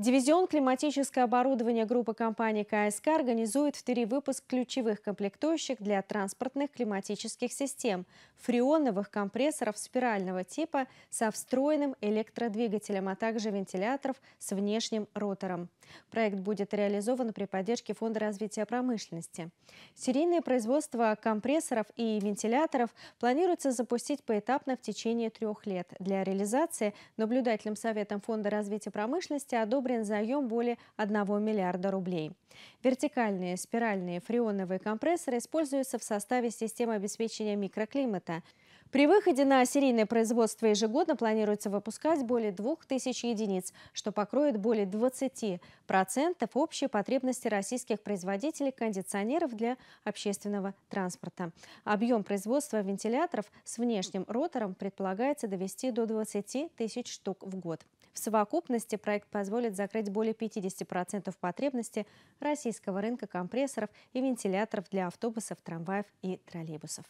Дивизион климатическое оборудование группы компании КСК организует в Твери выпуск ключевых комплектующих для транспортных климатических систем – фреоновых компрессоров спирального типа со встроенным электродвигателем, а также вентиляторов с внешним ротором. Проект будет реализован при поддержке Фонда развития промышленности. Серийное производство компрессоров и вентиляторов планируется запустить поэтапно в течение трех лет. Для реализации наблюдательным советом Фонда развития промышленности одобрен одобрен заем более 1 миллиарда рублей. Вертикальные спиральные фреоновые компрессоры используются в составе системы обеспечения микроклимата – при выходе на серийное производство ежегодно планируется выпускать более 2000 единиц, что покроет более 20% общей потребности российских производителей кондиционеров для общественного транспорта. Объем производства вентиляторов с внешним ротором предполагается довести до 20 тысяч штук в год. В совокупности проект позволит закрыть более 50% потребности российского рынка компрессоров и вентиляторов для автобусов, трамваев и троллейбусов.